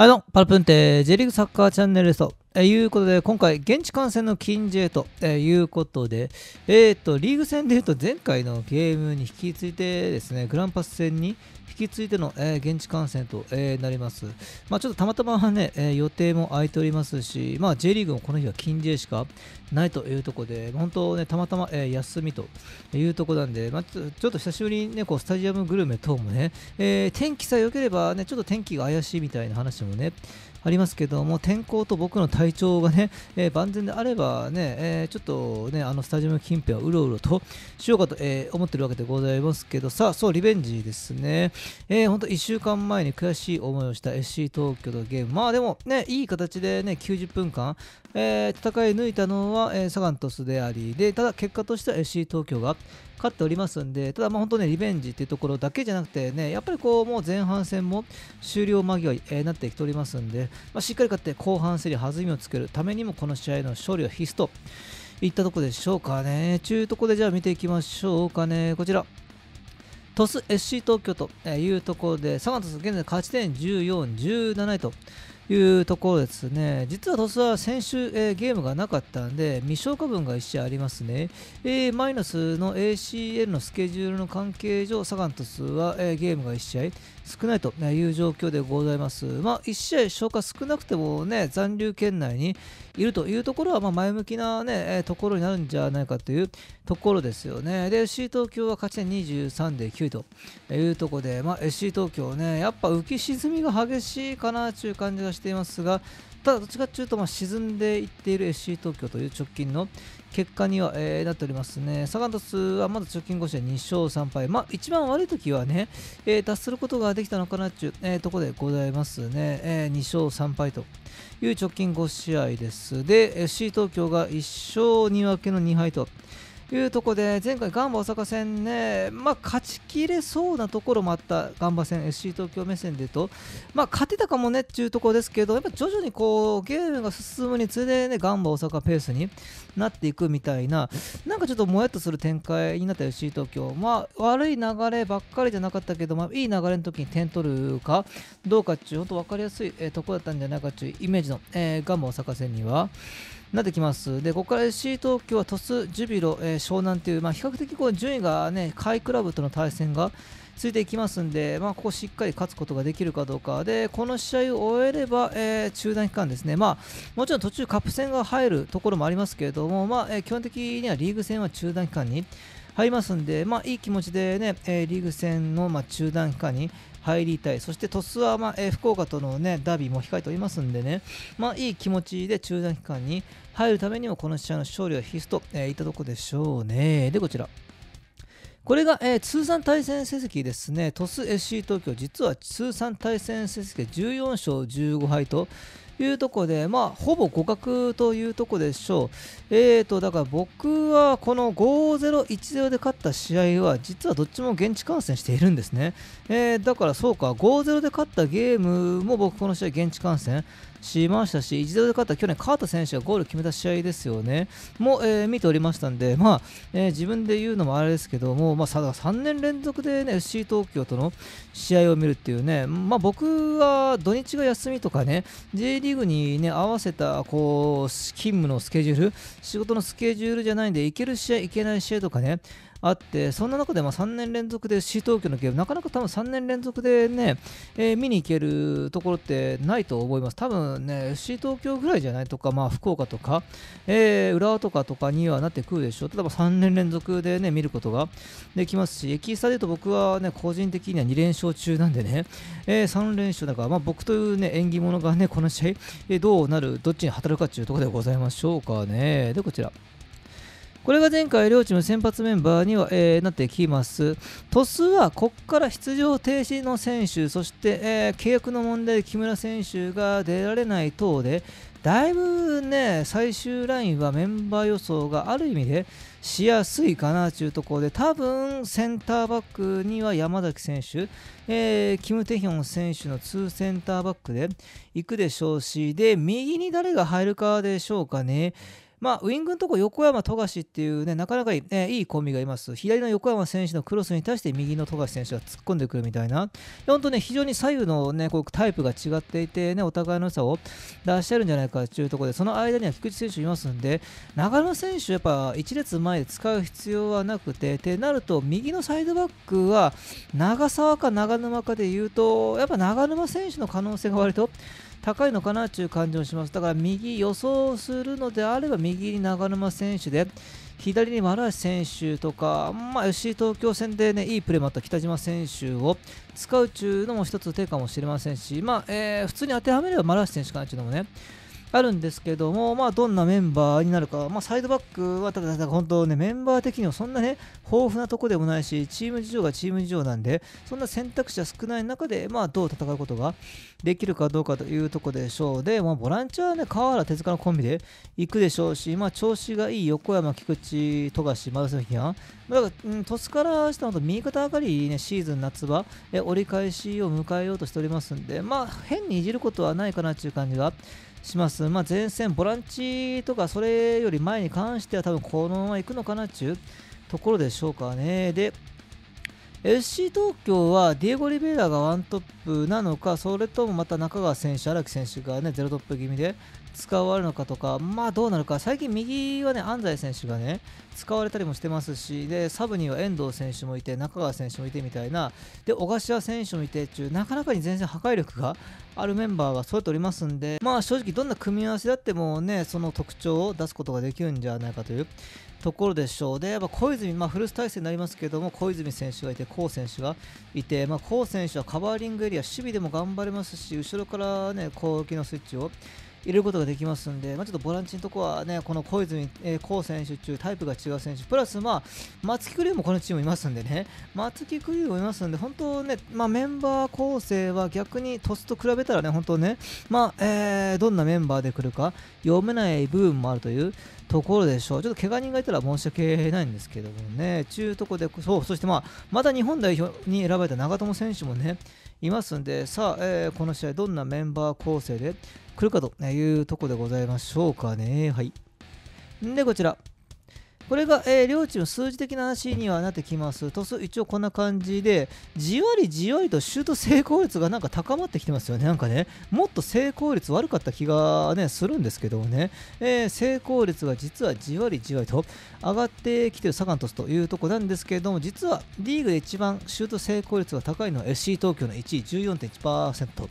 はいどうも、パルプンテ、J リーグサッカーチャンネルですえいうことで、今回、現地観戦の禁止へと、えいうことで、えっ、ー、と、リーグ戦でいうと、前回のゲームに引き継いでですね、グランパス戦に引き継いでの、えー、現地観戦と、えー、なります。まあ、ちょっとたまたまね、え予定も空いておりますし、まあ、J リーグもこの日は禁止しかないというところで、本当ね、たまたま、え休みというところなんで、まあ、ちょっと久しぶりにね、こう、スタジアムグルメ等もね、え天気さえ良ければね、ちょっと天気が怪しいみたいな話もね、ありますけども天候と僕の体調がね、えー、万全であればね、えー、ちょっとねあのスタジアム近辺をうろうろとしようかと、えー、思ってるわけでございますけどさあそうリベンジですね、えー、ほんと1週間前に悔しい思いをした SC 東京のゲームまあでもねいい形でね90分間、えー、戦い抜いたのは、えー、サガン鳥栖でありでただ結果としては FC 東京が勝っておりますんでただまあ本当ねリベンジっていうところだけじゃなくてねやっぱりこうもう前半戦も終了間際に、えー、なってきておりますんで、まあ、しっかり勝って後半戦に弾みをつけるためにもこの試合の勝利は必須といったところでしょうかねちゅうとこでじゃあ見ていきましょうかねこちら鳥栖 SC 東京というところでサガン鳥栖現在勝ち点14、17位というところですね。実は鳥栖は先週、えー、ゲームがなかったんで、未消化分が1試合ありますね。えマイナスの ACL のスケジュールの関係上、サガン鳥栖は、えー、ゲームが1試合、少ないという状況でございます。まあ、1試合消化少なくても、ね、残留圏内にいるというところは、ま前向きな、ね、ところになるんじゃないかというところですよね。で、FC 東京は勝ち点23で9位というところで、まあ、FC 東京ね、やっぱ浮き沈みが激しいかなという感じがしていますが、ただ、どっちかというと、ま沈んでいっている FC 東京という直近の結果には、えー、なっておりますね。サガン鳥栖はまだ直近5試合2勝3敗。まあ、一番悪い時はね、えー、達することができたのかなっていう、えー、ところでございますね。え2勝3敗という直近5試合です。で、FC 東京が1勝2分けの2敗と。いうところで前回ガンバ大阪戦ね、まあ、勝ちきれそうなところもあったガンバ戦 FC 東京目線でうと、まあ、勝てたかもねっていうところですけどやっぱ徐々にこうゲームが進むにつれねガンバ大阪ペースになっていくみたいななんかちょっともやっとする展開になった FC 東京、まあ、悪い流ればっかりじゃなかったけど、まあ、いい流れの時に点取るかどうかっていう本当分かりやすい、えとこだったんじゃないかっていうイメージの、えー、ガンバ大阪戦には。なってきます。で、ここから FC 東京は鳥栖、ジュビロ、えー、湘南という、まあ、比較的こう順位がね、下位クラブとの対戦がついていきますんで、まあ、ここしっかり勝つことができるかどうか。で、この試合を終えれば、えー、中断期間ですね。まあ、もちろん途中カップ戦が入るところもありますけれども、まあ、えー、基本的にはリーグ戦は中断期間に入りますんで、まあ、いい気持ちでね、えー、リーグ戦の、ま中断期間に入りたいそして鳥栖は、まあ、え福岡との、ね、ダービーも控えておりますんでね、まあ、いい気持ちで中断期間に入るためにもこの試合の勝利は必須と、えー、いったとこでしょうねでこちらこれが、えー、通算対戦成績ですね、鳥栖 SC 東京、実は通算対戦成績14勝15敗と、いうとこで、まあ、ほぼ互角というとこでしょう。えーと、だから僕はこの5-0、1-0で勝った試合は、実はどっちも現地観戦しているんですね。えー、だからそうか、5-0で勝ったゲームも僕この試合現地観戦。しましたし、一度で勝った去年、川田選手がゴール決めた試合ですよね、も、えー、見ておりましたんで、まあえー、自分で言うのもあれですけども、まあ、3年連続で、ね、FC 東京との試合を見るっていうね、まあ、僕は土日が休みとかね、J リーグに、ね、合わせたこう勤務のスケジュール、仕事のスケジュールじゃないんで、行ける試合、行けない試合とかね、あってそんな中でま3年連続で C 東京のゲームなかなか多分3年連続でね、えー、見に行けるところってないと思います多分ね C 東京ぐらいじゃないとかまあ福岡とか、えー、浦和とかとかにはなってくるでしょう例えば3年連続でね見ることができますしエキスタで言うと僕はね個人的には2連勝中なんでね、えー、3連勝だからまあ僕というね縁起物がねこの試合、えどうなるどっちに働くかっていうところでございましょうかねでこちらこれが前回両チーム先発メンバーには、えー、なってきます。鳥栖はここから出場停止の選手、そして、えー、契約の問題で木村選手が出られない等で、だいぶね、最終ラインはメンバー予想がある意味でしやすいかなというところで、多分センターバックには山崎選手、えー、キム・テヒョン選手の2センターバックで行くでしょうし、で、右に誰が入るかでしょうかね。まあ、ウイングのとこ横山富樫っていうね、なかなかいい,、いいコンビがいます。左の横山選手のクロスに対して右の富樫選手が突っ込んでくるみたいな、本当ね、非常に左右の、ね、こうタイプが違っていて、ね、お互いの良さを出してるんじゃないかというところで、その間には菊池選手いますんで、長野選手、やっぱ1列前で使う必要はなくて、ってなると、右のサイドバックは長沢か長沼かでいうと、やっぱ長沼選手の可能性が割と、高いのかなという感じもします。だから右予想するのであれば右に長沼選手で、左に丸橋選手とか、まあ、FC 東京戦で、ね、いいプレーもあった北島選手を使うというのも一つ手かもしれませんし、まあえー、普通に当てはめれば丸橋選手かなというのもね。あるんですけども、まあ、どんなメンバーになるか、まあ、サイドバックはただ、本当ね、メンバー的にはそんなね、豊富なとこでもないし、チーム事情がチーム事情なんで、そんな選択肢は少ない中で、まあ、どう戦うことができるかどうかというとこでしょう。で、まあ、ボランチはね、川原、手塚のコンビで行くでしょうし、まあ、調子がいい横山、菊池、富樫、丸住批判。だから、うん、トスからしたら、右肩上がりね、シーズン夏場、折り返しを迎えようとしておりますんで、まあ、変にいじることはないかなという感じが。します、まあ、前線、ボランチとかそれより前に関しては多分このまま行くのかなっていうところでしょうかね。で、FC 東京はディエゴ・リベイラがワントップなのか、それともまた中川選手、荒木選手がね、ゼロトップ気味で、使われるのかとか、まあどうなるか、最近右はね、安西選手がね、使われたりもしてますし、で、サブには遠藤選手もいて、中川選手もいてみたいな、で、小柏選手もいてっていう、なかなかに全然破壊力があるメンバーが揃っておりますんで、まあ正直どんな組み合わせだってもね、その特徴を出すことができるんじゃないかというところでしょう。で、やっぱ小泉、まあ、フルス体制になりますけども、小泉選手がいて、コウ選手がいて、まあ、コウ選手はカバーリングエリア、守備でも頑張れますし、後ろからね、攻撃のスイッチを入れることができますんで、まあ、ちょっとボランチのとこはね、この小泉、えー、コ選手中、タイプが違う選手、プラス、まあ、松木クリーもこのチームいますんでね、松木クリーもいますんで、本当ね、まあ、メンバー構成は逆に鳥栖と比べたらね、本当ね、まあ、えー、どんなメンバーで来るか、読めない部分もあるというところでしょう。ちょっと怪我人がいたら申し訳ないんですけどもね、中とこで、そう、そしてまあ、また日本代表に選ばれた長友選手もね、いますんで、さあ、えー、この試合、どんなメンバー構成で来るかというとこでございましょうかね。はい。で、こちら、これが、えー、両チーム数字的な話にはなってきますと一応こんな感じでじわりじわりとシュート成功率がなんか高まってきてますよねなんかねもっと成功率悪かった気がねするんですけどもね、えー、成功率が実はじわりじわりと上がってきてるサガン鳥栖というとこなんですけれども実はリーグで一番シュート成功率が高いのは FC 東京の1位14.1%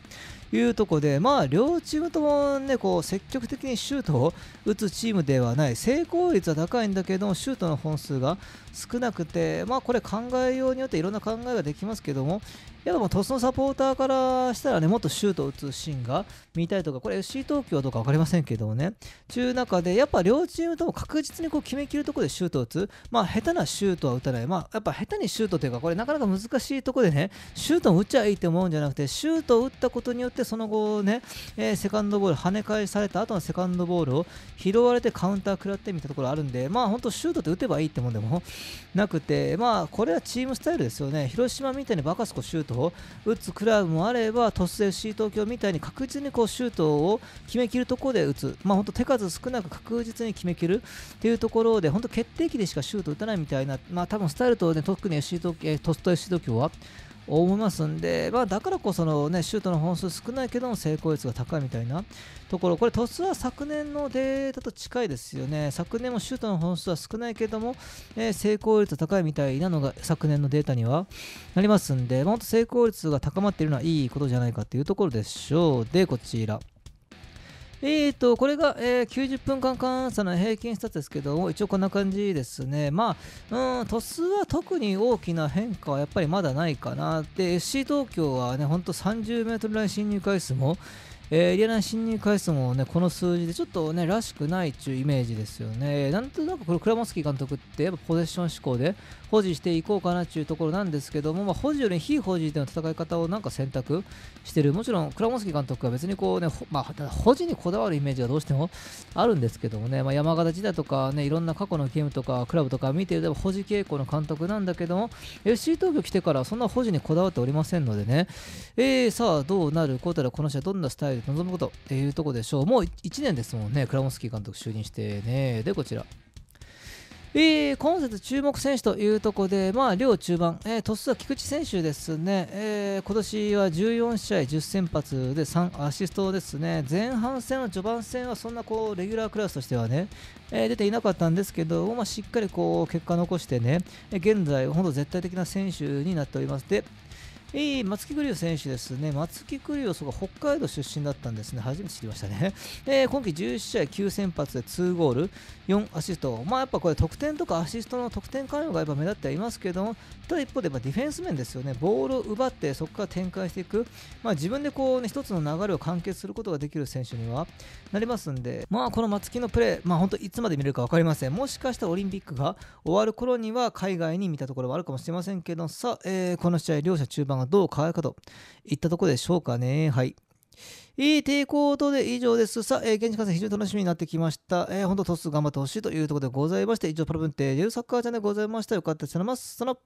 いうとこで、まあ、両チームとも、ね、こう積極的にシュートを打つチームではない成功率は高いんだけどシュートの本数が少なくて、まあ、これ考えようによっていろんな考えができますけども、やっぱもう鳥栖のサポーターからしたらね、もっとシュートを打つシーンが見たいとか、これ FC 東京はどうか分かりませんけどもね、という中で、やっぱ両チームとも確実にこう決めきるところでシュートを打つ、まあ、下手なシュートは打たない、まあ、やっぱ下手にシュートというか、これなかなか難しいところでね、シュートを打っちゃいいと思うんじゃなくて、シュートを打ったことによって、その後ね、えー、セカンドボール、跳ね返された後のセカンドボールを拾われてカウンター食らってみたところあるんで、まあ、本当、シュートって打てばいいってもんでも、なくて、まあ、これはチームスタイルですよね。広島みたいにバカスコシュートを打つクラブもあれば、鳥栖 FC 東京みたいに確実にこうシュートを決めきるところで打つ、まあ、本当手数少なく確実に決めきるっていうところで、本当決定機でしかシュート打たないみたいな、まあ、多分スタイルと、ね、特に FC 東京、えー、鳥 FC 東京は、思いますんで、まあ、だからこその、ね、シュートの本数少ないけども成功率が高いみたいなところ、これ、トスは昨年のデータと近いですよね、昨年もシュートの本数は少ないけども、えー、成功率高いみたいなのが昨年のデータにはなりますんで、まあ、本当成功率が高まっているのはいいことじゃないかというところでしょう。で、こちら。えっと、これが、えー、90分間換算の平均スタッですけども、一応こんな感じですね。まあ、うん、トスは特に大きな変化はやっぱりまだないかな。で、FC 東京はね、ほんと30メートルライン進入回数も、えー、イリアナ侵入回数もねこの数字でちょっとねらしくないっていうイメージですよね。なんとなくこれクラモスキー監督ってやっぱポゼッション志向で保持していこうかなっていうところなんですけども、まあ、保持より非保持での戦い方をなんか選択してるもちろんクラモスキー監督は別にこうね、まあ、保持にこだわるイメージがどうしてもあるんですけどもね、まあ、山形時代とかねいろんな過去のゲームとかクラブとか見てると保持傾向の監督なんだけども FC 東京来てからそんな保持にこだわっておりませんのでね、えー、さあどうなることでこの試合どんなスタイルでむことっていうとこでしょう。もう1年ですもんね、クラモスキー監督就任してね。で、こちら。えー、今節注目選手というところで、まあ、両中盤、えー、トスは菊池選手ですね、えー、今年は14試合10先発で3アシストですね、前半戦は序盤戦はそんなこうレギュラークラスとしてはね、えー、出ていなかったんですけど、まあ、しっかりこう結果残してね、現在、ほんと絶対的な選手になっております。でえー、松木玖生選手ですね、松木玖生、そう北海道出身だったんですね、初めて知りましたね。えー、今季11試合9先発で2ゴール、4アシスト、まあやっぱこれ、得点とかアシストの得点関与がやっぱ目立ってはいますけども、ただ一方で、ディフェンス面ですよね、ボールを奪って、そこから展開していく、まあ、自分でこうね、一つの流れを完結することができる選手にはなりますんで、まあこの松木のプレー、まあ本当、いつまで見れるか分かりません。もしかしたらオリンピックが終わる頃には、海外に見たところはあるかもしれませんけど、さあ、えー、この試合、両者中盤がどう変わるかといったところでしょうかね。はい。いい抵抗とで以上です。さあ、えー、現地観戦非常に楽しみになってきました。えー、本当、トス頑張ってほしいというところでございまして、以上、パラブンテー、サッカーチャンネルでございました。よかったらチャンネルます。その